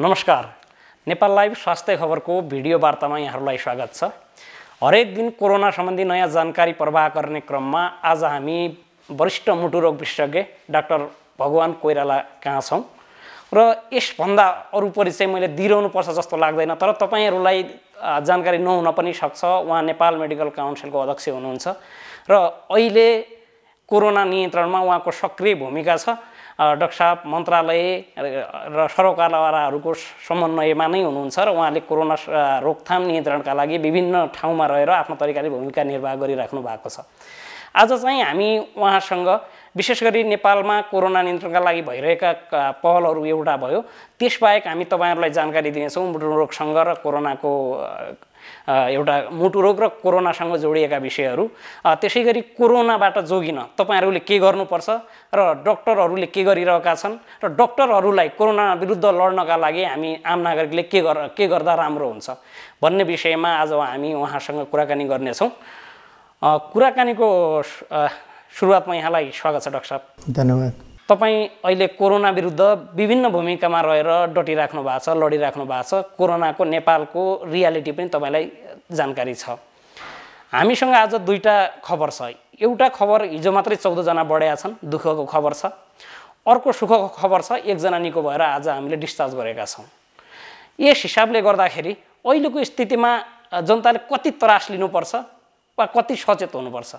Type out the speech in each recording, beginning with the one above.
नमस्कार नेपाल लाइभ स्वास्थ्य खबरको भिडियो वार्तामा यहाँहरूलाई स्वागत छ हरेक दिन कोरोना सम्बन्धी नयाँ जानकारी प्रवाह गर्ने क्रममा आज हामी वरिष्ठ मुटुरोग विशेषज्ञ डाक्टर भगवान् कोइराला कहाँ छौँ र यसभन्दा अरू परिचय मैले पर्छ जस्तो लाग्दैन तर तपाईँहरूलाई जानकारी नहुन पनि सक्छ उहाँ नेपाल मेडिकल काउन्सिलको अध्यक्ष हुनुहुन्छ र अहिले कोरोना नियन्त्रणमा उहाँको सक्रिय भूमिका छ डक्सा मन्त्रालय र सरकारवालाहरूको समन्वयमा नै हुनुहुन्छ र उहाँले कोरोना रोकथाम नियन्त्रणका लागि विभिन्न ठाउँमा रहेर आफ्नो तरिकाले भूमिका निर्वाह गरिराख्नु भएको छ आज चाहिँ हामी उहाँसँग विशेष गरी नेपालमा कोरोना नियन्त्रणका लागि भइरहेका पहलहरू एउटा भयो त्यसबाहेक हामी तपाईँहरूलाई जानकारी दिनेछौँ रोगसँग र कोरोनाको एउटा मुटु रोग र कोरोनासँग जोडिएका विषयहरू त्यसै गरी कोरोनाबाट जोगिन तपाईँहरूले के गर्नुपर्छ र डक्टरहरूले के गरिरहेका छन् र डक्टरहरूलाई कोरोना विरुद्ध लड्नका लागि हामी आम नागरिकले के गर के गर्दा राम्रो हुन्छ भन्ने विषयमा आज हामी उहाँसँग कुराकानी गर्नेछौँ कुराकानीको सुरुवातमा यहाँलाई स्वागत छ डक्टर साहब धन्यवाद तपाईँ अहिले कोरोना विरुद्ध विभिन्न भूमिकामा रहेर डटिराख्नु भएको छ लडिराख्नु भएको छ कोरोनाको नेपालको रियालिटी पनि तपाईँलाई जानकारी छ हामीसँग आज दुईवटा खबर छ एउटा खबर हिजो मात्रै चौधजना बढेका छन् दुःखको खबर छ अर्को सुखको खबर छ एकजना निको भएर आज हामीले डिस्चार्ज गरेका छौँ यस हिसाबले गर्दाखेरि अहिलेको स्थितिमा जनताले कति त्रास लिनुपर्छ वा कति सचेत हुनुपर्छ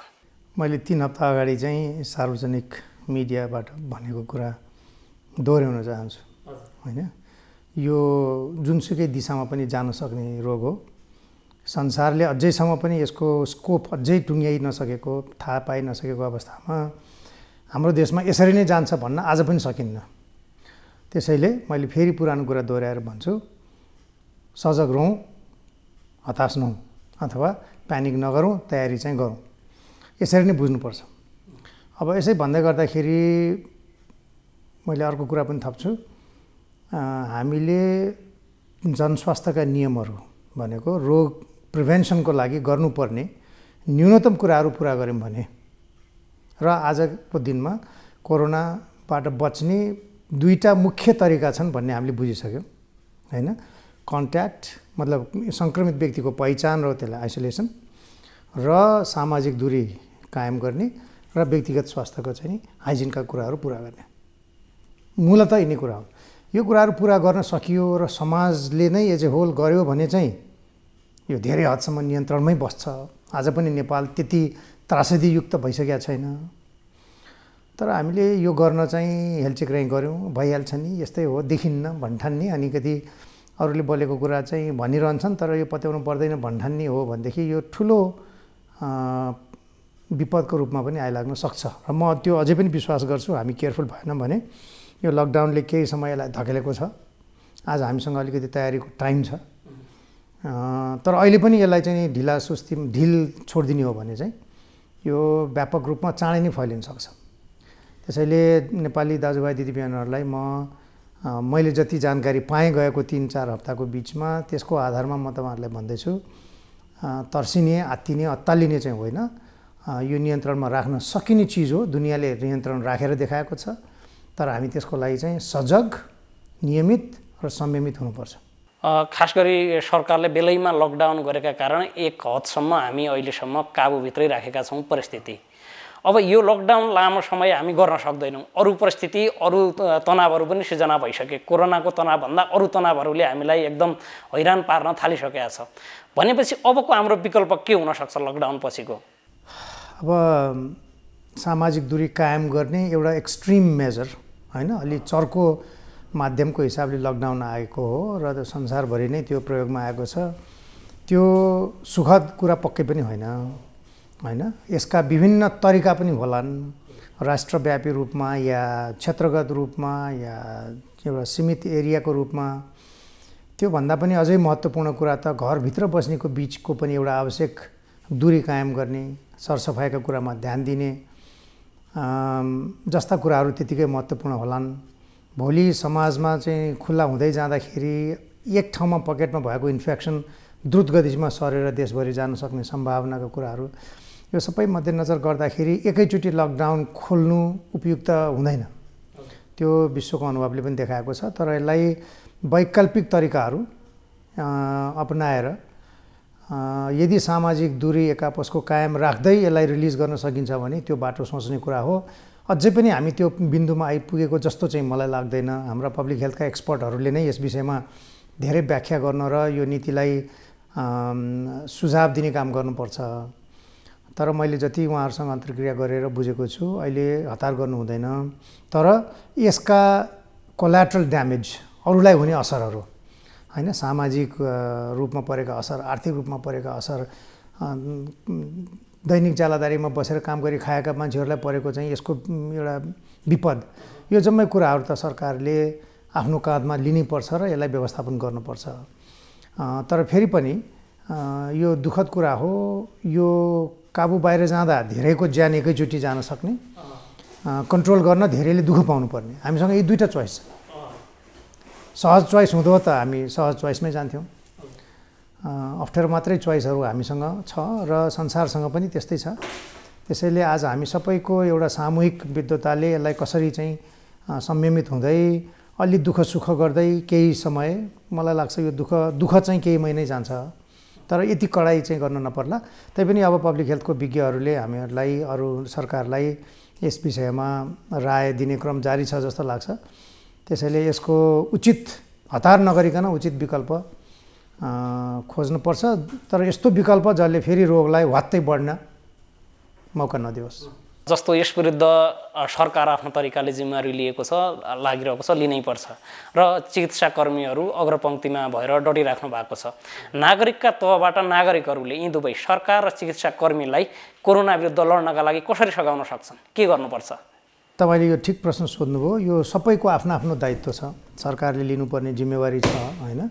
मैले तिन हप्ता अगाडि चाहिँ सार्वजनिक मिडियाबाट भनेको कुरा दोहोऱ्याउन चाहन्छु होइन यो जुनसुकै दिशामा पनि जान सक्ने रोग हो संसारले अझैसम्म पनि यसको स्कोप अझै टुङ्ग्याइ नसकेको थाहा पाइ नसकेको अवस्थामा हाम्रो देशमा यसरी नै जान्छ भन्न आज पनि सकिन्न त्यसैले मैले फेरि पुरानो कुरा दोहोऱ्याएर भन्छु सजग रहौँ हतास नहौँ अथवा प्यानिक नगरौँ तयारी चाहिँ गरौँ यसरी नै बुझ्नुपर्छ अब यसै भन्दै गर्दाखेरि मैले अर्को कुरा पनि थप्छु हामीले जनस्वास्थ्यका नियमहरू भनेको रोग प्रिभेन्सनको लागि गर्नुपर्ने न्यूनतम कुराहरू पुरा गऱ्यौँ भने र आजको दिनमा कोरोनाबाट बच्ने दुईवटा मुख्य तरिका छन् भन्ने हामीले बुझिसक्यौँ होइन कन्ट्याक्ट मतलब सङ्क्रमित व्यक्तिको पहिचान र त्यसलाई आइसोलेसन र सामाजिक दूरी कायम गर्ने र व्यक्तिगत स्वास्थ्यको चाहिँ नि हाइजिनका कुराहरू पुरा गर्ने मूलत यिनी कुरा हो यो कुराहरू पुरा गर्न सकियो र समाजले नै एज ए होल गर्यो भने चाहिँ यो धेरै हदसम्म नियन्त्रणमै बस्छ आज पनि नेपाल त्यति त्रासदीयुक्त भइसकेको छैन तर हामीले यो गर्न चाहिँ हेलचेक्राइ गऱ्यौँ भइहाल्छ नि यस्तै हो देखिन्न भन्ठान्ने अलिकति अरूले बोलेको कुरा चाहिँ भनिरहन्छन् तर यो पत्याउनु पर्दैन भन्ठान्ने हो भनेदेखि यो ठुलो विपदको रूपमा पनि आइलाग्न सक्छ र म त्यो अझै पनि विश्वास गर्छु हामी केयरफुल भएनौँ भने यो लकडाउनले केही समय यसलाई धकेलेको छ आज हामीसँग अलिकति तयारीको टाइम छ तर अहिले पनि यसलाई चाहिँ ढिला सुस्ती ढिल छोडिदिने हो भने चाहिँ यो व्यापक रूपमा चाँडै नै फैलिन सक्छ त्यसैले नेपाली दाजुभाइ दिदीबहिनीहरूलाई म मैले जति जानकारी पाएँ गएको तिन चार हप्ताको बिचमा त्यसको आधारमा म तपाईँहरूलाई भन्दैछु तर्सिने आत्तिने अत्तालिने चाहिँ होइन यो नियन्त्रणमा राख्न सकिने चिज हो दुनियाँले नियन्त्रण राखेर देखाएको छ तर हामी त्यसको लागि चाहिँ सजग नियमित र संयमित हुनुपर्छ खास गरी सरकारले बेलैमा लकडाउन गरेका कारण एक हदसम्म हामी अहिलेसम्म काबुभित्रै राखेका छौँ परिस्थिति अब यो लकडाउन लामो समय हामी गर्न सक्दैनौँ अरू परिस्थिति अरू तनावहरू पनि सृजना भइसके कोरोनाको तनावभन्दा अरू तनावहरूले हामीलाई एकदम हैरान पार्न थालिसकेका छ भनेपछि अबको हाम्रो विकल्प के हुनसक्छ लकडाउन पछिको अब सामाजिक दूरी कायम गर्ने एउटा एक्सट्रिम मेजर होइन अलि चर्को माध्यमको हिसाबले लकडाउन आएको हो र त्यो संसारभरि नै त्यो प्रयोगमा आएको छ त्यो सुखद कुरा पक्कै पनि होइन होइन यसका विभिन्न तरिका पनि होलान् राष्ट्रव्यापी रूपमा या क्षेत्रगत रूपमा या एउटा सीमित एरियाको रूपमा त्योभन्दा पनि अझै महत्त्वपूर्ण कुरा त घरभित्र बस्नेको बिचको पनि एउटा आवश्यक दूरी कायम गर्ने सरसफाइका कुरामा ध्यान दिने जस्ता कुराहरू त्यतिकै महत्त्वपूर्ण होलान् भोलि समाजमा चाहिँ खुल्ला हुँदै जाँदाखेरि एक ठाउँमा पकेटमा भएको इन्फेक्सन द्रुत गतिमा सरेर देशभरि जान सक्ने सम्भावनाको कुराहरू यो सबै मध्यनजर गर्दाखेरि एकैचोटि लकडाउन खोल्नु उपयुक्त हुँदैन त्यो विश्वको अनुभवले पनि देखाएको छ तर यसलाई वैकल्पिक तरिकाहरू अपनाएर यदि सामाजिक दूरी एकापसको कायम राख्दै यसलाई रिलिज गर्न सकिन्छ भने त्यो बाटो सोच्ने कुरा हो अझै पनि हामी त्यो बिन्दुमा आइपुगेको जस्तो चाहिँ मलाई लाग्दैन हाम्रा पब्लिक हेल्थका एक्सपर्टहरूले नै यस विषयमा धेरै व्याख्या गर्न र यो नीतिलाई सुझाव दिने काम गर्नुपर्छ तर मैले जति उहाँहरूसँग अन्तर्क्रिया गरेर बुझेको छु अहिले हतार गर्नु हुँदैन तर यसका कोल्याट्रल ड्यामेज अरूलाई हुने असरहरू होइन सामाजिक रूपमा परेका असर आर्थिक रूपमा परेका असर दैनिक जालादारीमा बसेर काम गरी खाएका मान्छेहरूलाई परेको चाहिँ यसको एउटा विपद यो जम्मै कुराहरू त सरकारले आफ्नो काँधमा लिनैपर्छ र यसलाई व्यवस्थापन गर्नुपर्छ तर फेरि पनि यो दुःखद कुरा हो यो काबु बाहिर जाँदा धेरैको ज्यान एकैचोटि जान सक्ने कन्ट्रोल गर्न धेरैले दुःख पाउनुपर्ने हामीसँग यी दुईवटा चोइस छ सहज चोइस हुँदो त हामी सहज चोइसमै जान्थ्यौँ अप्ठ्यारो मात्रै चोइसहरू हामीसँग छ र संसारसँग पनि त्यस्तै छ त्यसैले आज हामी सबैको एउटा सामूहिक विद्वताले यसलाई कसरी चाहिँ संयमित हुँदै अलि दुःख सुख गर्दै केही समय मलाई लाग्छ यो दुःख दुःख चाहिँ केही महिनै जान्छ तर यति कडाइ चाहिँ गर्न नपर्ला तैपनि अब पब्लिक हेल्थको विज्ञहरूले हामीहरूलाई अरू सरकारलाई यस विषयमा राय दिने क्रम जारी छ जस्तो लाग्छ त्यसैले यसको उचित हतार नगरिकन उचित विकल्प खोज्नुपर्छ तर यस्तो विकल्प जसले फेरि रोगलाई वात्तै बढ्न मौका नदियोस् जस्तो यस विरुद्ध सरकार आफ्नो तरिकाले जिम्मेवारी लिएको छ लागिरहेको छ लिनै पर्छ र चिकित्सा कर्मीहरू अग्रपङ्क्तिमा भएर डटिराख्नु भएको छ नागरिकका तहबाट नागरिकहरूले यी दुवै सरकार र चिकित्सा कर्मीलाई कोरोना विरुद्ध लड्नका लागि कसरी सघाउन सक्छन् के गर्नुपर्छ तपाईँले यो ठिक प्रश्न सोध्नुभयो यो सबैको आफ्नो आफ्नो दायित्व छ सरकारले लिनुपर्ने जिम्मेवारी छ होइन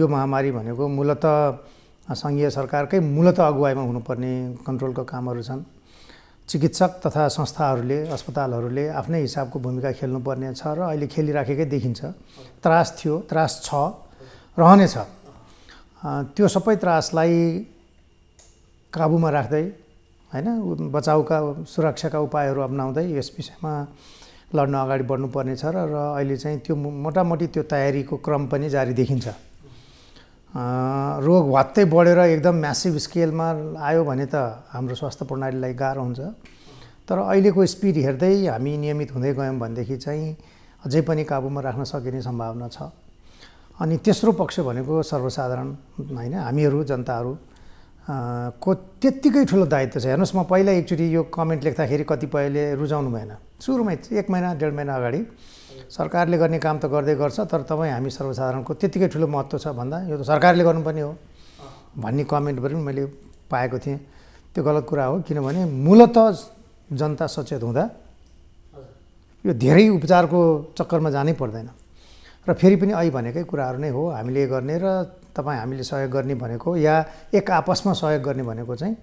यो महामारी भनेको मूलत सङ्घीय सरकारकै मूलत अगुवाईमा हुनुपर्ने कन्ट्रोलको कामहरू छन् चिकित्सक तथा संस्थाहरूले अस्पतालहरूले आफ्नै हिसाबको भूमिका खेल्नुपर्ने छ र अहिले खेलिराखेकै देखिन्छ त्रास थियो त्रास छ रहनेछ त्यो सबै त्रासलाई काबुमा राख्दै होइन बचाउका सुरक्षाका उपायहरू अप्नाउँदै यस विषयमा लड्न अगाडि बढ्नुपर्नेछ र र अहिले चाहिँ त्यो मोटामोटी त्यो तयारीको क्रम पनि जारी देखिन्छ रोग वात्तै बढेर एकदम म्यासिभ स्केलमा आयो भने त हाम्रो स्वास्थ्य प्रणालीलाई गाह्रो हुन्छ तर अहिलेको स्पिड हेर्दै हामी नियमित हुँदै गयौँ भनेदेखि चाहिँ अझै पनि काबुमा राख्न सकिने सम्भावना छ अनि तेस्रो पक्ष भनेको सर्वसाधारण होइन हामीहरू जनताहरू को त्यत्तिकै ठुलो दायित्व छ हेर्नुहोस् म पहिला एकचोटि यो कमेन्ट लेख्दाखेरि कतिपयले रुझाउनु भएन सुरुमै एक महिना डेढ महिना अगाडि सरकारले गर्ने काम त गर्दै गर्छ तर तपाईँ हामी सर्वसाधारणको त्यत्तिकै ठुलो महत्त्व छ भन्दा यो त सरकारले गर्नुपर्ने हो भन्ने कमेन्ट पनि मैले पाएको थिएँ त्यो गलत कुरा हो किनभने मूलत जनता सचेत हुँदा यो धेरै उपचारको चक्करमा जानै पर्दैन र फेरि पनि अहिले भनेकै कुराहरू नै हो हामीले गर्ने र तपाईँ हामीले सहयोग गर्ने भनेको या एक आपसमा सहयोग गर्ने भनेको चाहिँ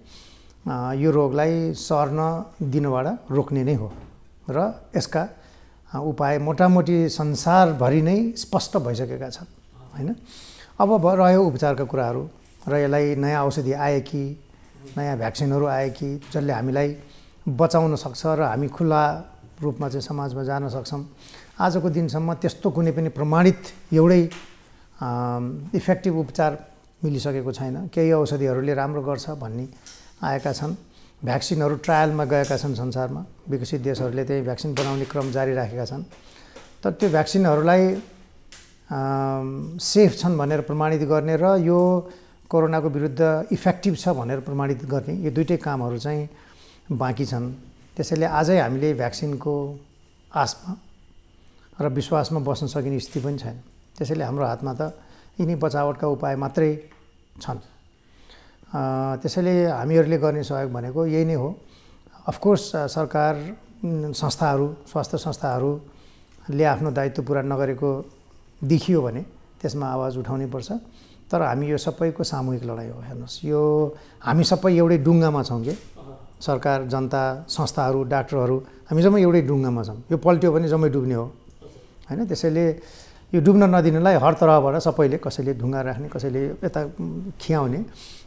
यो रोगलाई सर्न दिनबाट रोक्ने नै हो र यसका उपाय मोटामोटी संसारभरि नै स्पष्ट भइसकेका छन् होइन अब रह्यो उपचारका कुराहरू र यसलाई नयाँ औषधि आए कि नयाँ भ्याक्सिनहरू आए कि जसले हामीलाई बचाउन सक्छ र हामी खुल्ला रूपमा चाहिँ समाजमा जान सक्छौँ आजको दिनसम्म त्यस्तो कुनै पनि प्रमाणित एउटै इफेक्टिभ उपचार मिलिसकेको छैन केही औषधिहरूले राम्रो गर्छ भन्ने आएका छन् भ्याक्सिनहरू ट्रायलमा गएका छन् संसारमा विकसित देशहरूले त्यही भ्याक्सिन बनाउने क्रम जारी राखेका छन् तर त्यो भ्याक्सिनहरूलाई सेफ छन् भनेर प्रमाणित गर्ने र यो कोरोनाको विरुद्ध इफेक्टिभ छ भनेर प्रमाणित गर्ने यो दुइटै कामहरू चाहिँ बाँकी छन् त्यसैले आजै हामीले भ्याक्सिनको आशमा र विश्वासमा बस्न सकिने स्थिति पनि छैन त्यसैले हाम्रो हातमा त यिनी बचावटका उपाय मात्रै छन् त्यसैले हामीहरूले गर्ने सहयोग भनेको यही नै हो अफकोर्स सरकार संस्थाहरू स्वास्थ्य संस्थाहरूले आफ्नो दायित्व पुरा नगरेको देखियो भने त्यसमा आवाज उठाउनै पर्छ तर हामी यो सबैको सामूहिक लडाइँ हो हेर्नुहोस् यो हामी सबै एउटै डुङ्गामा छौँ कि सरकार जनता संस्थाहरू डाक्टरहरू हामी जम्मै एउटै डुङ्गामा छौँ यो पल्ट्यो भने जम्मै डुब्ने हो होइन त्यसैले यो डुब्न नदिनलाई हर तरहबाट सबैले कसैले ढुङ्गा राख्ने कसैले यता खियाउने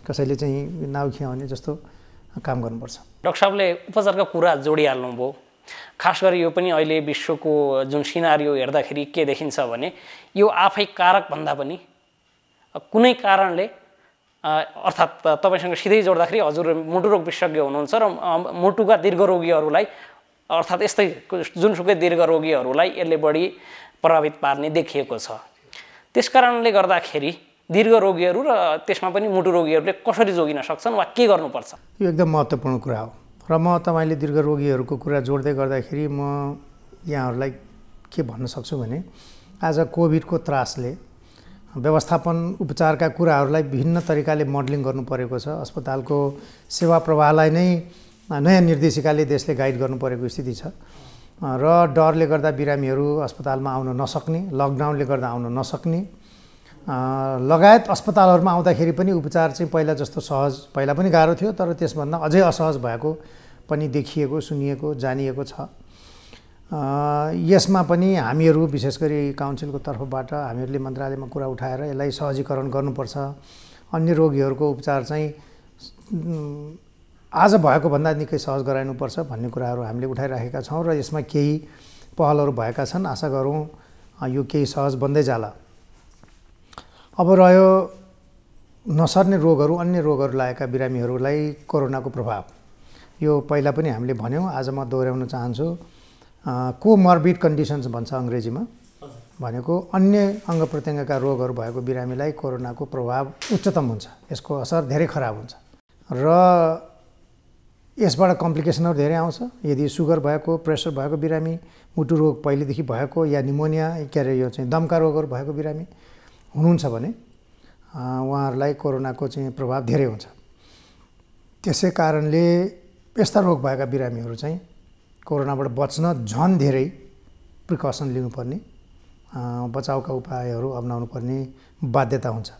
कसैले चाहिँ नाउ खियाउने जस्तो काम गर्नुपर्छ डक्टर साहबले उपचारको कुरा जोडिहाल्नुभयो खास गरी यो पनि अहिले विश्वको जुन सिनारी हेर्दाखेरि के देखिन्छ भने यो आफै कारक भन्दा पनि कुनै कारणले अर्थात् तपाईँसँग सिधै जोड्दाखेरि हजुर मुटु रोग विशेषज्ञ हुनुहुन्छ र मुटुका दीर्घरोगीहरूलाई अर्थात् यस्तै जुनसुकै दीर्घ रोगीहरूलाई यसले बढी प्रभावित पार्ने देखिएको छ त्यस कारणले गर्दाखेरि दीर्घ रोगीहरू र त्यसमा पनि मुटु रोगीहरूले कसरी जोगिन सक्छन् वा के गर्नुपर्छ यो एकदम महत्त्वपूर्ण कुरा हो र म तपाईँले दीर्घ रोगीहरूको कुरा जोड्दै गर्दाखेरि म यहाँहरूलाई के भन्न सक्छु भने आज कोभिडको त्रासले व्यवस्थापन उपचारका कुराहरूलाई विभिन्न तरिकाले मोडलिङ गर्नु परेको छ अस्पतालको सेवा प्रवाहलाई नै नयाँ निर्देशिकाले देशले गाइड गर्नु परेको स्थिति छ र डरले गर्दा बिरामीहरू अस्पतालमा आउन नसक्ने लकडाउनले गर्दा आउन नसक्ने लगायत अस्पतालहरूमा आउँदाखेरि पनि उपचार चाहिँ पहिला जस्तो सहज पहिला पनि गाह्रो थियो तर त्यसभन्दा अझै असहज भएको पनि देखिएको सुनिएको जानिएको छ यसमा पनि हामीहरू विशेष गरी काउन्सिलको तर्फबाट हामीहरूले मन्त्रालयमा कुरा उठाएर यसलाई सहजीकरण गर्नुपर्छ अन्य रोगीहरूको उपचार चाहिँ आज भएको भन्दा निकै सहज गराइनुपर्छ भन्ने कुराहरू हामीले उठाइराखेका छौँ र यसमा केही पहलहरू भएका छन् आशा गरौँ यो केही सहज बन्दै जाला अब रह्यो नसर्ने रोगहरू अन्य रोगहरू लागेका बिरामीहरूलाई कोरोनाको प्रभाव यो पहिला पनि हामीले भन्यौँ आज म दोहोऱ्याउन चाहन्छु को मर्बिड कन्डिसन्स भन्छ अङ्ग्रेजीमा भनेको अन्य अङ्ग प्रत्यङ्गका रोगहरू भएको बिरामीलाई कोरोनाको प्रभाव उच्चतम हुन्छ यसको असर धेरै खराब हुन्छ र यसबाट कम्प्लिकेसनहरू धेरै आउँछ यदि सुगर भएको प्रेसर भएको बिरामी मुटु रोग पहिलेदेखि भएको या निमोनिया के अरे यो चाहिँ दमका रोगहरू भएको बिरामी हुनुहुन्छ भने उहाँहरूलाई कोरोनाको चाहिँ प्रभाव धेरै हुन्छ त्यसै कारणले यस्ता रोग भएका बिरामीहरू चाहिँ कोरोनाबाट बच्न झन् धेरै प्रिकसन लिनुपर्ने बचाउका उपायहरू अप्नाउनु पर्ने बाध्यता हुन्छ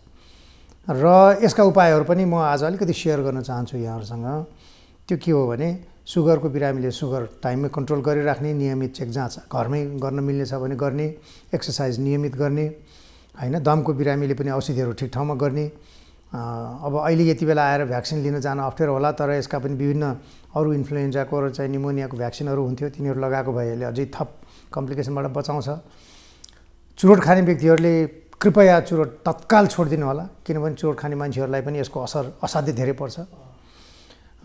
र यसका उपायहरू पनि म आज अलिकति सेयर गर्न चाहन्छु यहाँहरूसँग त्यो के हो भने सुगरको बिरामीले सुगर टाइममै कन्ट्रोल गरिराख्ने नियमित चेक जाँच घरमै गर्न मिल्नेछ भने गर्ने एक्सर्साइज नियमित गर्ने होइन दमको बिरामीले पनि औषधिहरू ठिक ठाउँमा गर्ने अब अहिले यति बेला आएर भ्याक्सिन लिन जान अप्ठ्यारो होला तर यसका पनि विभिन्न अरू इन्फ्लुएन्जाको र चाहिँ निमोनियाको भ्याक्सिनहरू हुन्थ्यो तिनीहरू लगाएको भए अझै थप कम्प्लिकेसनबाट बचाउँछ चुरोट खाने व्यक्तिहरूले कृपया चुरोट तत्काल छोडिदिनु होला किनभने चुरोट खाने मान्छेहरूलाई पनि यसको असर असाध्य धेरै पर्छ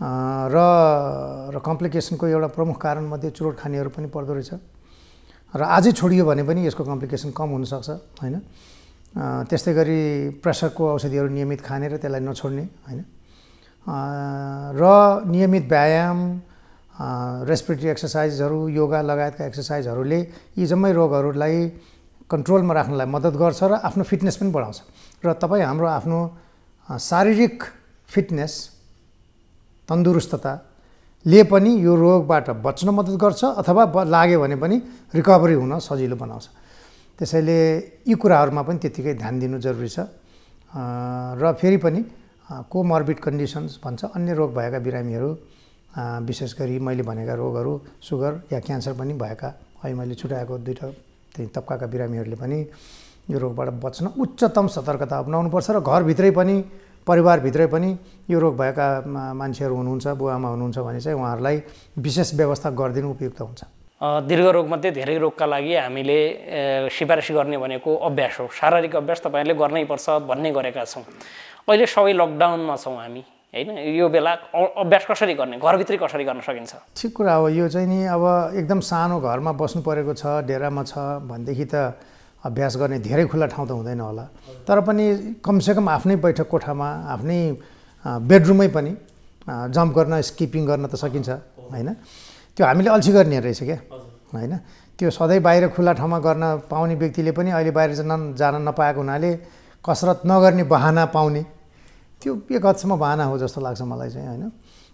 र र कम्प्लिकेसनको एउटा प्रमुख कारणमध्ये चुरोट खानेहरू पनि पर्दो रहेछ र आजै छोडियो भने पनि यसको कम्प्लिकेसन कम हुनसक्छ होइन त्यस्तै गरी प्रेसरको औषधिहरू नियमित खाने र त्यसलाई नछोड्ने होइन र नियमित व्यायाम रेस्पिरेटरी एक्सर्साइजहरू योगा लगायतका एक्सर्साइजहरूले यी जम्मै रोगहरूलाई कन्ट्रोलमा राख्नलाई मद्दत गर्छ र आफ्नो फिटनेस पनि बढाउँछ र तपाईँ हाम्रो आफ्नो शारीरिक फिटनेस तन्दुरुस्तता ले पनि यो रोगबाट बच्न मद्दत गर्छ अथवा लाग्यो भने पनि रिकभरी हुन सजिलो बनाउँछ त्यसैले यी कुराहरूमा पनि त्यत्तिकै ध्यान दिनु जरुरी छ र फेरि पनि कोमर्बिड कन्डिसन्स भन्छ अन्य रोग भएका बिरामीहरू विशेष गरी मैले भनेका रोगहरू सुगर या क्यान्सर पनि भएका है मैले छुट्याएको दुईवटा त्यही तबकाका बिरामीहरूले पनि यो रोगबाट बच्न उच्चतम सतर्कता अप्नाउनुपर्छ र घरभित्रै पनि परिवारभित्रै पनि यो रोग भएका मान्छेहरू हुनुहुन्छ बुवामा हुनुहुन्छ भने चाहिँ उहाँहरूलाई विशेष व्यवस्था गरिदिनु उपयुक्त हुन्छ दीर्घ रोगमध्ये धेरै रोगका लागि हामीले सिफारिस गर्ने भनेको अभ्यास हो शारीरिक अभ्यास तपाईँहरूले गर्नैपर्छ भन्ने गरेका छौँ अहिले सबै लकडाउनमा छौँ हामी होइन यो बेला अभ्यास कसरी गर्ने घरभित्रै कसरी गर्न सकिन्छ ठिक कुरा हो यो चाहिँ नि अब एकदम सानो घरमा बस्नु परेको छ डेरामा छ भनेदेखि त अभ्यास गर्ने धेरै खुला ठाउँ त हुँदैन होला तर पनि कमसेकम आफ्नै बैठक कोठामा आफ्नै बेडरुमै पनि जम्प गर्न स्किपिङ गर्न त सकिन्छ होइन त्यो हामीले अल्छी गर्ने रहेछ क्या होइन त्यो सधैँ बाहिर खुल्ला ठाउँमा गर्न पाउने व्यक्तिले पनि अहिले बाहिर जान जान नपाएको हुनाले कसरत नगर्ने बहाना पाउने त्यो एक हदसम्म बहाना हो जस्तो लाग्छ मलाई चाहिँ होइन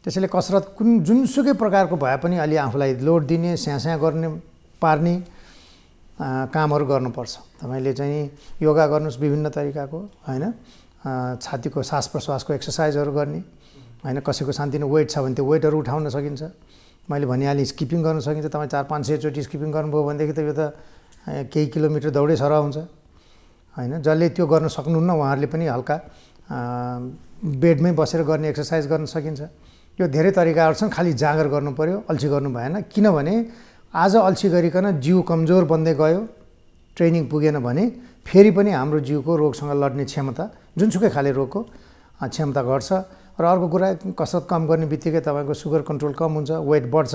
त्यसैले कसरत कुन जुनसुकै प्रकारको भए पनि अलि आफूलाई लोड दिने स्याहाँ गर्ने पार्ने कामहरू गर्नुपर्छ तपाईँले चाहिँ योगा गर्नुहोस् विभिन्न तरिकाको होइन छातीको सास प्रश्वासको एक्सर्साइजहरू गर्ने होइन कसैको शान्ति वेट छ भने त्यो वेटहरू उठाउन सकिन्छ मैले भनिहालेँ स्किपिङ गर्न सकिन्छ तपाईँ चार पाँच सयचोटि स्किपिङ गर्नुभयो भनेदेखि त यो त केही किलोमिटर दौडै सर हुन्छ होइन जसले त्यो गर्न सक्नुहुन्न उहाँहरूले पनि हल्का बेडमै बसेर गर्ने एक्सर्साइज गर्न सकिन्छ यो धेरै तरिकाहरू छन् खालि जाँगर गर्नु पऱ्यो अल्छी गर्नु भएन किनभने आज अल्छी गरिकन जिउ कमजोर बन्दै गयो ट्रेनिङ पुगेन भने फेरि पनि हाम्रो जिउको रोगसँग लड्ने क्षमता जुनसुकै खाले रोगको क्षमता घट्छ र अर्को कुरा कसरत कम गर्ने बित्तिकै तपाईँको सुगर कन्ट्रोल कम हुन्छ वेट बढ्छ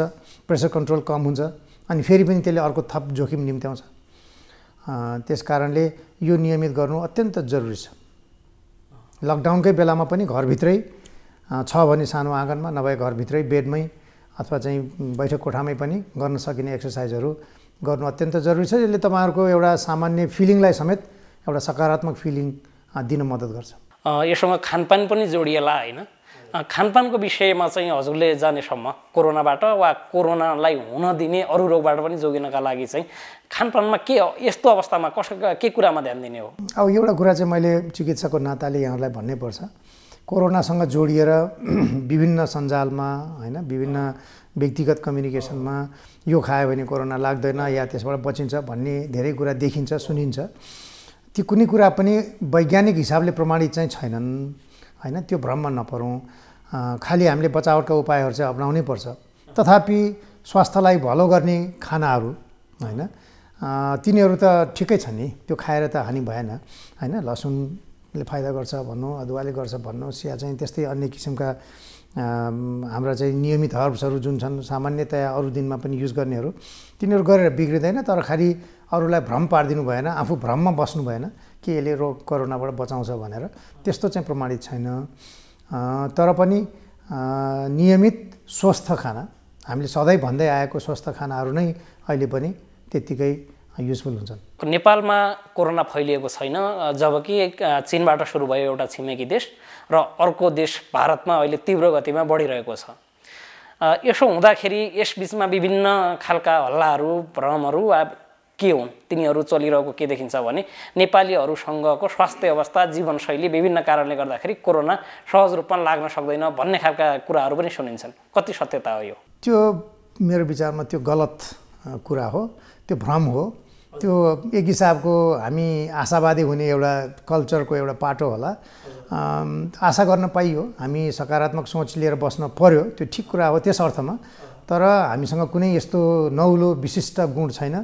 प्रेसर कन्ट्रोल कम हुन्छ अनि फेरि पनि त्यसले अर्को थप जोखिम निम्त्याउँछ त्यस कारणले यो नियमित गर्नु अत्यन्त जरुरी छ लकडाउनकै बेलामा पनि घरभित्रै छ भने सानो आँगनमा नभए घरभित्रै बेडमै अथवा चाहिँ बैठक कोठामै पनि गर्न सकिने एक्सर्साइजहरू गर्नु अत्यन्त जरुरी छ यसले तपाईँहरूको एउटा सामान्य फिलिङलाई समेत एउटा सकारात्मक फिलिङ दिन मद्दत गर्छ यसँग खानपान पनि जोडिएला होइन खानपानको विषयमा चाहिँ हजुरले जानेसम्म कोरोनाबाट वा कोरोनालाई हुन दिने अरू रोगबाट पनि जोगिनका लागि चाहिँ खानपानमा के यस्तो अवस्थामा कस के कुरामा ध्यान दिने हो अब एउटा कुरा चाहिँ मैले चिकित्साको नाताले यहाँहरूलाई भन्नै पर्छ कोरोनासँग जोडिएर विभिन्न सञ्जालमा होइन विभिन्न व्यक्तिगत कम्युनिकेसनमा यो खायो भने कोरोना लाग्दैन या त्यसबाट बचिन्छ भन्ने धेरै कुरा देखिन्छ सुनिन्छ ती कुनै कुरा पनि वैज्ञानिक हिसाबले प्रमाणित चाहिँ छैनन् होइन त्यो भ्रममा नपरौँ खालि हामीले बचावटका उपायहरू चाहिँ अप्नाउनै पर्छ तथापि स्वास्थ्यलाई भलो गर्ने खानाहरू होइन तिनीहरू त ठिकै छ नि त्यो खाएर त हानि भएन होइन लसुन ले फाइदा गर्छ भन्नु अदुवाले गर्छ भन्नु या चाहिँ त्यस्तै अन्य किसिमका हाम्रा चाहिँ नियमित हर्ब्सहरू जुन छन् सामान्यतया अरू दिनमा पनि युज गर्नेहरू तिनीहरू गरेर बिग्रिँदैन तर खालि अरूलाई भ्रम पारिदिनु भएन आफू भ्रममा बस्नु भएन कि यसले रोग कोरोनाबाट बचाउँछ भनेर त्यस्तो चाहिँ प्रमाणित छैन तर पनि नियमित स्वस्थ खाना हामीले सधैँ भन्दै आएको स्वस्थ खानाहरू नै अहिले पनि त्यत्तिकै युजफुल हुन्छ नेपालमा कोरोना फैलिएको छैन जबकि चिनबाट सुरु भयो एउटा छिमेकी देश र अर्को देश भारतमा अहिले तीव्र गतिमा बढिरहेको छ यसो हुँदाखेरि यस बिचमा विभिन्न खालका हल्लाहरू भ्रमहरू के हुन् तिनीहरू चलिरहेको के देखिन्छ भने नेपालीहरूसँगको स्वास्थ्य अवस्था जीवनशैली विभिन्न कारणले गर्दाखेरि कोरोना सहज रूपमा लाग्न सक्दैन भन्ने खालका कुराहरू पनि सुनिन्छन् कति सत्यता हो यो त्यो मेरो विचारमा त्यो गलत कुरा हो त्यो भ्रम हो त्यो एक हिसाबको हामी आशावादी हुने एउटा कल्चरको एउटा पाटो होला आशा गर्न पाइयो हामी सकारात्मक सोच लिएर बस्न पर्यो त्यो ठिक कुरा हो त्यस अर्थमा तर हामीसँग कुनै यस्तो नौलो विशिष्ट गुण छैन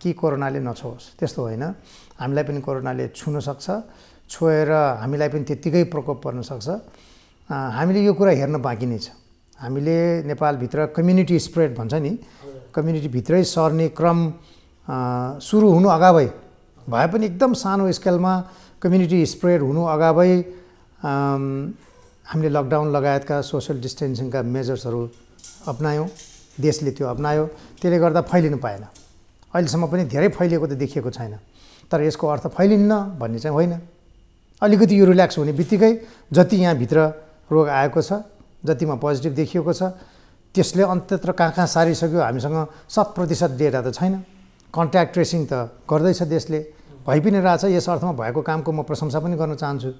कि कोरोनाले नछोस् त्यस्तो होइन हामीलाई पनि कोरोनाले छुन सक्छ छोएर हामीलाई पनि त्यत्तिकै प्रकोप पर्न सक्छ हामीले यो कुरा हेर्न बाँकी नै छ हामीले नेपालभित्र कम्युनिटी स्प्रेड भन्छ नि कम्युनिटीभित्रै सर्ने क्रम सुरु हुनु अगावै भए पनि एकदम सानो स्केलमा कम्युनिटी स्प्रेड हुनु अगावै हामीले लकडाउन लगायतका सोसियल डिस्टेन्सिङका मेजर्सहरू अप्नायौँ देशले त्यो अप्नायो त्यसले गर्दा फैलिनु पाएन अहिलेसम्म पनि धेरै फैलिएको त देखिएको छैन तर यसको अर्थ फैलिन्न भन्ने चाहिँ होइन अलिकति यो रिल्याक्स हुने बित्तिकै जति यहाँभित्र रोग आएको छ जतिमा पोजिटिभ देखिएको छ त्यसले अन्त्यत्र कहाँ कहाँ सारिसक्यो हामीसँग शत प्रतिशत डेटा त छैन कन्ट्याक्ट ट्रेसिङ त गर्दैछ देशले भइ पनि रहेछ यस अर्थमा भएको कामको म प्रशंसा पनि गर्न चाहन्छु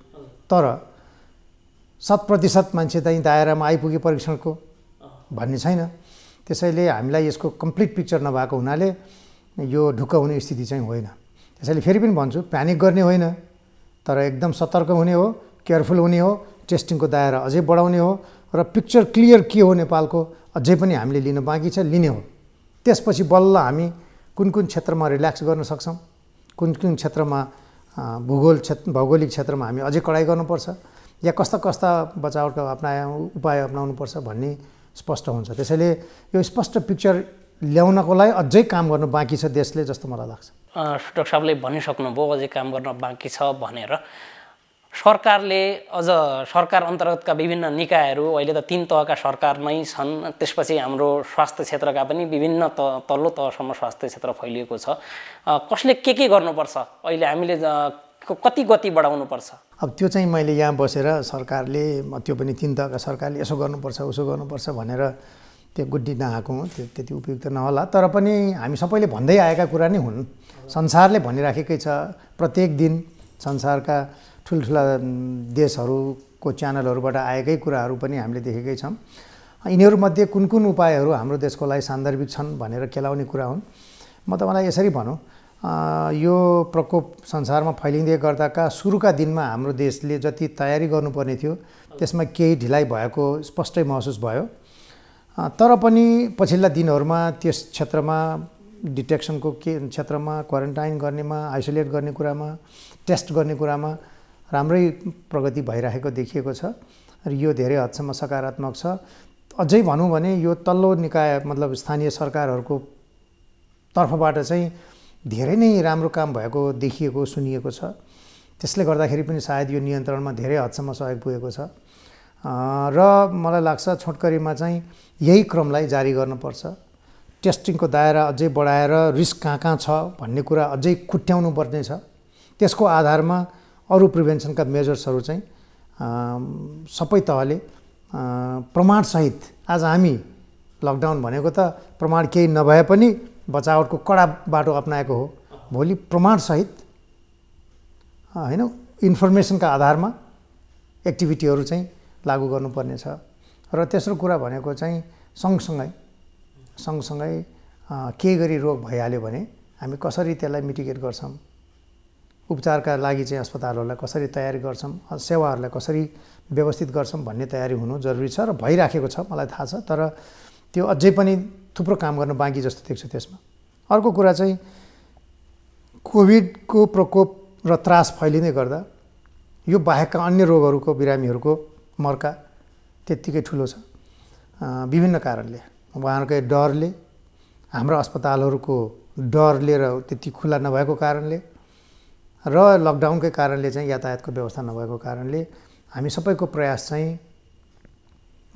तर शत प्रतिशत मान्छे त चाहिँ दायरामा आइपुगे परीक्षणको भन्ने छैन त्यसैले हामीलाई यसको कम्प्लिट पिक्चर नभएको हुनाले यो ढुक्क हुने स्थिति चाहिँ होइन त्यसैले फेरि पनि भन्छु प्यानिक गर्ने होइन तर एकदम सतर्क हुने हो केयरफुल हुने हो टेस्टिङको दायरा अझै बढाउने हो र पिक्चर क्लियर के हो नेपालको अझै पनि हामीले लिन बाँकी छ लिने हो त्यसपछि बल्ल हामी कुन कुन क्षेत्रमा रिल्याक्स गर्न सक्छौँ कुन कुन क्षेत्रमा भूगोल क्षेत्र भौगोलिक क्षेत्रमा हामी अझै कडाइ गर्नुपर्छ या कस्ता कस्ता बचावटको अप्नाए उपाय अप्नाउनुपर्छ भन्ने स्पष्ट हुन्छ त्यसैले यो स्पष्ट पिक्चर ल्याउनको लागि अझै काम गर्नु बाँकी छ देशले जस्तो मलाई लाग्छ डक्टर साहबले भनिसक्नुभयो अझै काम गर्न बाँकी छ भनेर सरकारले अझ सरकार अन्तर्गतका विभिन्न निकायहरू अहिले त तिन तहका सरकार नै छन् त्यसपछि हाम्रो स्वास्थ्य क्षेत्रका पनि विभिन्न त तल्लो तहसम्म स्वास्थ्य क्षेत्र फैलिएको छ कसले के के गर्नुपर्छ अहिले हामीले कति गति बढाउनुपर्छ अब त्यो चाहिँ मैले यहाँ बसेर सरकारले त्यो पनि तिन तहका सरकारले यसो गर्नुपर्छ उसो गर्नुपर्छ भनेर त्यो गुड्डी नआएको त्यो त्यति उपयुक्त नहोला तर पनि हामी सबैले भन्दै आएका कुरा नै हुन् संसारले भनिराखेकै छ प्रत्येक दिन संसारका ठुल्ठुला देशहरूको च्यानलहरूबाट आएकै कुराहरू पनि हामीले देखेकै छौँ यिनीहरूमध्ये कुन कुन उपायहरू हाम्रो देशको लागि सान्दर्भिक छन् भनेर केलाउने कुरा हुन् म तपाईँलाई यसरी भनौँ यो प्रकोप संसारमा फैलिँदै गर्दाका सुरुका दिनमा हाम्रो देशले जति तयारी गर्नुपर्ने थियो त्यसमा केही ढिलाइ भएको स्पष्टै महसुस भयो तर पनि पछिल्ला दिनहरूमा त्यस क्षेत्रमा डिटेक्सनको के क्षेत्रमा क्वारेन्टाइन गर्नेमा आइसोलेट गर्ने कुरामा टेस्ट गर्ने कुरामा राम्रै प्रगति भइरहेको देखिएको छ र यो धेरै हदसम्म सकारात्मक छ अझै भनौँ भने यो तल्लो निकाय मतलब स्थानीय सरकारहरूको तर्फबाट चाहिँ धेरै नै राम्रो काम भएको देखिएको सुनिएको छ त्यसले गर्दाखेरि पनि सायद यो नियन्त्रणमा धेरै हदसम्म सहयोग पुगेको छ र मलाई लाग्छ छोटकरीमा चाहिँ यही क्रमलाई जारी गर्नुपर्छ टेस्टिङको दायरा अझै बढाएर रिस्क कहाँ कहाँ छ भन्ने कुरा अझै खुट्याउनु पर्नेछ त्यसको आधारमा अरू प्रिभेन्सनका मेजर्सहरू चाहिँ सबै तहले प्रमाणसहित आज हामी लकडाउन भनेको त प्रमाण केही नभए पनि बचावटको कडा बाटो अप्नाएको हो भोलि प्रमाणसहित होइन इन्फर्मेसनका आधारमा एक्टिभिटीहरू चाहिँ लागू गर्नुपर्नेछ र तेस्रो कुरा भनेको चाहिँ सँगसँगै सँगसँगै के गरी रोग भइहाल्यो भने हामी कसरी त्यसलाई मिटिगेट गर्छौँ उपचारका लागि चाहिँ अस्पतालहरूलाई कसरी तयारी गर्छौँ सेवाहरूलाई कसरी व्यवस्थित गर्छौँ भन्ने तयारी हुनु जरुरी छ र भइराखेको छ मलाई थाहा छ तर त्यो अझै पनि थुप्रो काम गर्न बाँकी जस्तो देख्छु त्यसमा अर्को कुरा चाहिँ कोभिडको प्रकोप र त्रास फैलिँदै गर्दा यो बाहेकका अन्य रोगहरूको बिरामीहरूको मर्का त्यत्तिकै ठुलो छ विभिन्न कारणले उहाँहरूकै डरले हाम्रो अस्पतालहरूको डरले र त्यति खुला नभएको कारणले र लकडाउनकै कारणले चाहिँ यातायातको व्यवस्था नभएको कारणले हामी सबैको प्रयास चाहिँ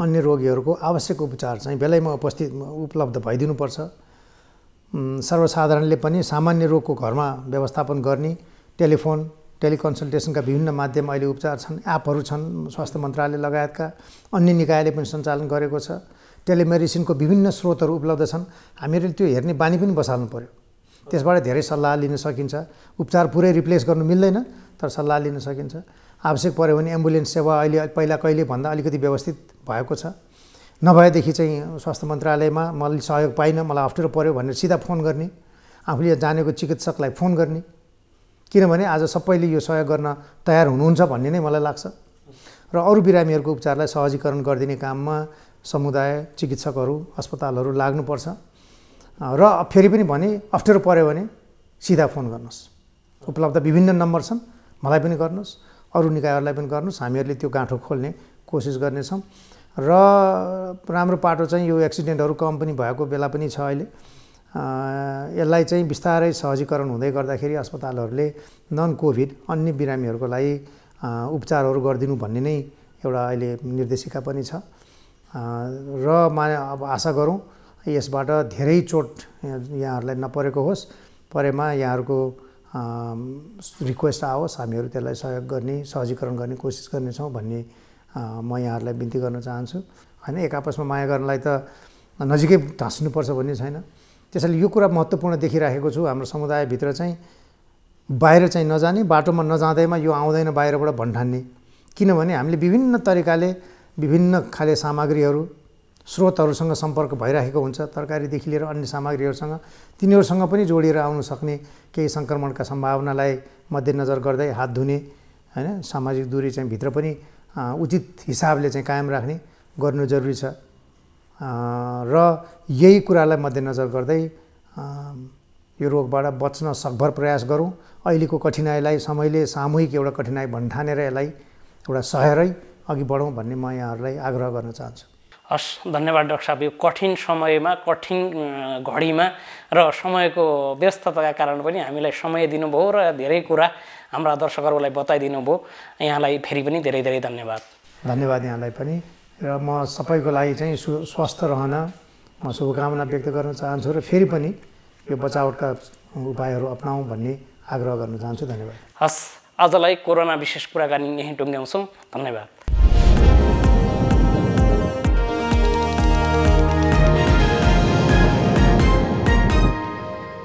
अन्य रोगीहरूको आवश्यक उपचार चाहिँ बेलैमा उपस्थित उपलब्ध भइदिनुपर्छ सर्वसाधारणले पनि सामान्य रोगको घरमा व्यवस्थापन गर्ने टेलिफोन टेलिकन्सल्टेसनका विभिन्न माध्यम अहिले उपचार छन् एपहरू छन् स्वास्थ्य मन्त्रालय लगायतका अन्य निकायले पनि सञ्चालन गरेको छ टेलिमेडिसिनको विभिन्न स्रोतहरू उपलब्ध छन् हामीहरूले त्यो हेर्ने बानी पनि बसाल्नु पऱ्यो त्यसबाट धेरै सल्लाह लिन सकिन्छ उपचार पुरै रिप्लेस गर्नु मिल्दैन तर सल्लाह लिन सकिन्छ आवश्यक पऱ्यो भने एम्बुलेन्स सेवा अहिले पहिला कहिले भन्दा अलिकति व्यवस्थित भएको छ नभएदेखि चाहिँ स्वास्थ्य मन्त्रालयमा मलाई सहयोग पाइनँ मलाई अप्ठ्यारो पऱ्यो भनेर सिधा फोन गर्ने आफूले जानेको चिकित्सकलाई फोन गर्ने किनभने आज सबैले यो सहयोग गर्न तयार हुनुहुन्छ भन्ने नै मलाई लाग्छ र अरू बिरामीहरूको उपचारलाई सहजीकरण गरिदिने काममा समुदाय चिकित्सकहरू अस्पतालहरू लाग्नुपर्छ र फेरि पनि भने अप्ठ्यारो पऱ्यो भने सिधा फोन गर्नुहोस् उपलब्ध विभिन्न नम्बर छन् मलाई पनि गर्नुहोस् अरू निकायहरूलाई पनि गर्नुहोस् हामीहरूले त्यो गाँठो खोल्ने कोसिस गर्नेछौँ र राम्रो पाटो चाहिँ यो एक्सिडेन्टहरू कम पनि भएको बेला पनि छ अहिले यसलाई चाहिँ बिस्तारै सहजीकरण हुँदै गर्दाखेरि अस्पतालहरूले नन कोभिड अन्य बिरामीहरूको लागि उपचारहरू गरिदिनु भन्ने नै एउटा अहिले निर्देशिका पनि छ र मा अब आशा गरौँ यसबाट धेरै चोट यहाँहरूलाई नपरेको होस् परेमा यहाँहरूको रिक्वेस्ट आओस् हामीहरू त्यसलाई सहयोग गर्ने सहजीकरण गर्ने कोसिस गर्नेछौँ भन्ने म यहाँहरूलाई बिन्ती गर्न चाहन्छु होइन एक आपसमा माया गर्नलाई त नजिकै ढाँस्नुपर्छ भन्ने छैन त्यसैले यो कुरा महत्त्वपूर्ण देखिराखेको छु हाम्रो समुदायभित्र चाहिँ बाहिर चाहिँ नजाने बाटोमा नजाँदैमा यो आउँदैन बाहिरबाट भन्ठान्ने किनभने हामीले विभिन्न तरिकाले विभिन्न खाले सामग्रीहरू स्रोतहरूसँग सम्पर्क भइराखेको हुन्छ तरकारीदेखि लिएर अन्य सामग्रीहरूसँग तिनीहरूसँग पनि जोडिएर आउन सक्ने केही सङ्क्रमणका सम्भावनालाई मध्यनजर गर्दै हात धुने होइन सामाजिक दूरी चाहिँ भित्र पनि उचित हिसाबले चाहिँ कायम राख्ने गर्नु जरुरी छ र यही कुरालाई मध्यनजर गर्दै यो रोगबाट बच्न सकभर प्रयास गरौँ अहिलेको कठिनाइलाई समयले सामूहिक एउटा कठिनाइ भन्ठानेर यसलाई एउटा सहेरै अघि बढौँ भन्ने म यहाँहरूलाई आग्रह गर्न चाहन्छु हस् धन्यवाद डाक्टर साहब यो कठिन समयमा कठिन घडीमा र समयको व्यस्तताका कारण पनि हामीलाई समय दिनुभयो र धेरै कुरा हाम्रा दर्शकहरूलाई बताइदिनु भयो यहाँलाई फेरि पनि धेरै धेरै धन्यवाद धन्यवाद यहाँलाई पनि र म सबैको लागि चाहिँ सु स्वस्थ रहन म शुभकामना व्यक्त गर्न चाहन्छु र फेरि पनि यो बचावटका उपायहरू अप्नाउँ भन्ने आग्रह गर्न चाहन्छु धन्यवाद हस् आजलाई कोरोना विशेष कुराकानी यहीँ टुङ्ग्याउँछौँ धन्यवाद